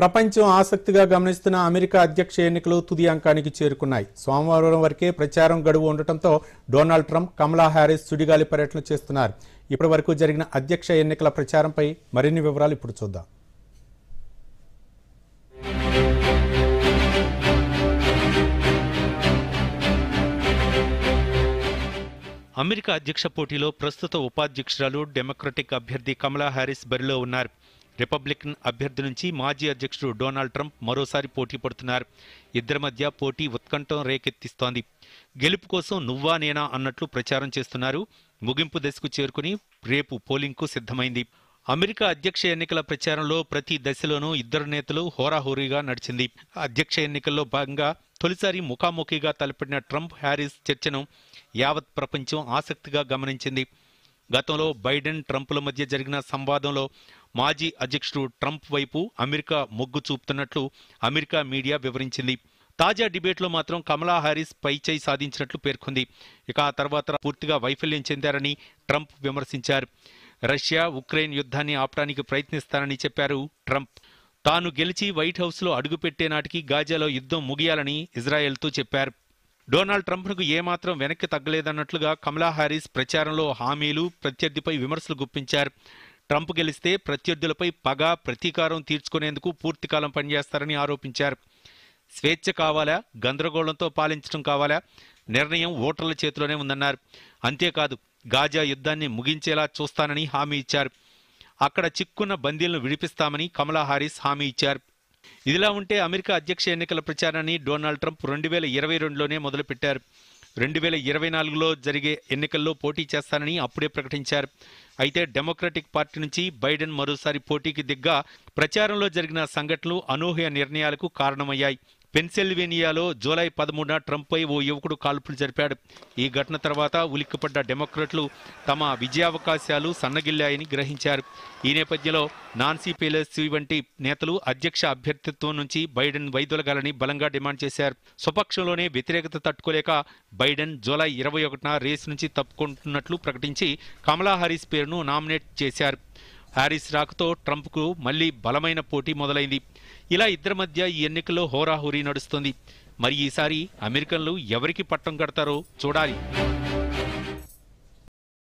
ప్రపంచం ఆసక్తిగా గమనిస్తున్న అమెరికా అధ్యక్ష ఎన్నికలు తుది అంకానికి చేరుకున్నాయి సోమవారం వరకే ప్రచారం గడువు ఉండటంతో డొనాల్డ్ ట్రంప్ కమలా హ్యారిస్ సుడిగాలి పర్యటన చేస్తున్నారు ఇప్పటి వరకు జరిగిన అధ్యక్ష ఎన్నికల ప్రచారంపై మరిన్ని వివరాలు ఇప్పుడు చూద్దాం అమెరికా అధ్యక్ష పోటీలో ప్రస్తుత ఉపాధ్యక్షురాలు డెమోక్రటిక్ అభ్యర్థి కమలా హ్యారిస్ బరిలో ఉన్నారు రిపబ్లికన్ అభ్యర్థి నుంచి మాజీ అధ్యక్షుడు డొనాల్డ్ ట్రంప్ మరోసారి పోటీ పడుతున్నారు ఇద్దరి మధ్య పోటీ ఉత్కంఠం రేకెత్తిస్తోంది గెలుపు కోసం నువ్వా నేనా అన్నట్లు ప్రచారం చేస్తున్నారు ముగింపు దశకు చేరుకుని రేపు పోలింగ్కు సిద్ధమైంది అమెరికా అధ్యక్ష ఎన్నికల ప్రచారంలో ప్రతి దశలోనూ ఇద్దరు నేతలు హోరాహోరీగా నడిచింది అధ్యక్ష ఎన్నికల్లో భాగంగా తొలిసారి ముఖాముఖిగా తలపడిన ట్రంప్ హ్యారిస్ చర్చను యావత్ ప్రపంచం ఆసక్తిగా గమనించింది గతంలో బైడెన్ ట్రంప్ల మధ్య జరిగిన సంవాదంలో మాజీ అధ్యక్షుడు ట్రంప్ వైపు అమెరికా మొగ్గు చూపుతున్నట్లు అమెరికా మీడియా వివరించింది తాజా డిబేట్లో మాత్రం కమలా హారిస్ పైచై సాధించినట్లు పేర్కొంది ఇక ఆ తర్వాత పూర్తిగా వైఫల్యం చెందారని ట్రంప్ విమర్శించారు రష్యా ఉక్రెయిన్ యుద్ధాన్ని ఆపడానికి ప్రయత్నిస్తానని చెప్పారు ట్రంప్ తాను గెలిచి వైట్ హౌస్లో అడుగుపెట్టే నాటికి గాజాలో యుద్ధం ముగియాలని ఇజ్రాయెల్తో చెప్పారు డొనాల్డ్ ట్రంప్కు ఏమాత్రం వెనక్కి తగ్గలేదన్నట్లుగా కమలా హారీస్ ప్రచారంలో హామీలు ప్రత్యర్థిపై విమర్శలు గుప్పించారు ట్రంప్ గెలిస్తే ప్రత్యర్థులపై పగ ప్రతీకారం తీర్చుకునేందుకు పూర్తికాలం పనిచేస్తారని ఆరోపించారు స్వేచ్ఛ కావాలా గందరగోళంతో పాలించడం కావాలా నిర్ణయం ఓటర్ల చేతిలోనే ఉందన్నారు అంతేకాదు గాజా యుద్ధాన్ని ముగించేలా చూస్తానని హామీ ఇచ్చారు అక్కడ చిక్కున్న బందీలను విడిపిస్తామని కమలా హారీస్ హామీ ఇచ్చారు ఇదిలా ఉంటే అమెరికా అధ్యక్ష ఎన్నికల ప్రచారాన్ని డొనాల్డ్ ట్రంప్ రెండు వేల ఇరవై రెండులోనే మొదలుపెట్టారు రెండు వేల ఇరవై నాలుగులో జరిగే ఎన్నికల్లో పోటీ చేస్తానని అప్పుడే ప్రకటించారు అయితే డెమోక్రటిక్ పార్టీ నుంచి బైడెన్ మరోసారి పోటీకి దిగ్గా ప్రచారంలో జరిగిన సంఘటనలు అనూహ్య నిర్ణయాలకు కారణమయ్యాయి పెన్సిల్వేనియాలో జూలై పదమూడున ట్రంప్పై ఓ యువకుడు కాల్పులు జరిపాడు ఈ ఘటన తర్వాత ఉలిక్కిపడ్డ డెమోక్రట్లు తమ విజయావకాశాలు సన్నగిల్లాయని గ్రహించారు ఈ నేపథ్యంలో నాన్సీ పెలోసి వంటి నేతలు అధ్యక్ష అభ్యర్థిత్వం నుంచి బైడెన్ వైదొలగాలని బలంగా డిమాండ్ చేశారు స్వపక్షంలోనే వ్యతిరేకత తట్టుకోలేక బైడెన్ జూలై ఇరవై ఒకటిన రేసు నుంచి తప్పుకుంటున్నట్లు ప్రకటించి కమలా హారీస్ పేరును నామినేట్ చేశారు హ్యారిస్ రాకతో ట్రంప్కు మళ్లీ బలమైన పోటీ మొదలైంది ఇలా ఇద్దరి మధ్య ఈ ఎన్నికల్లో హోరాహోరీ నడుస్తుంది మరి ఈసారి అమెరికన్లు ఎవరికి పట్టం కడతారో చూడాలి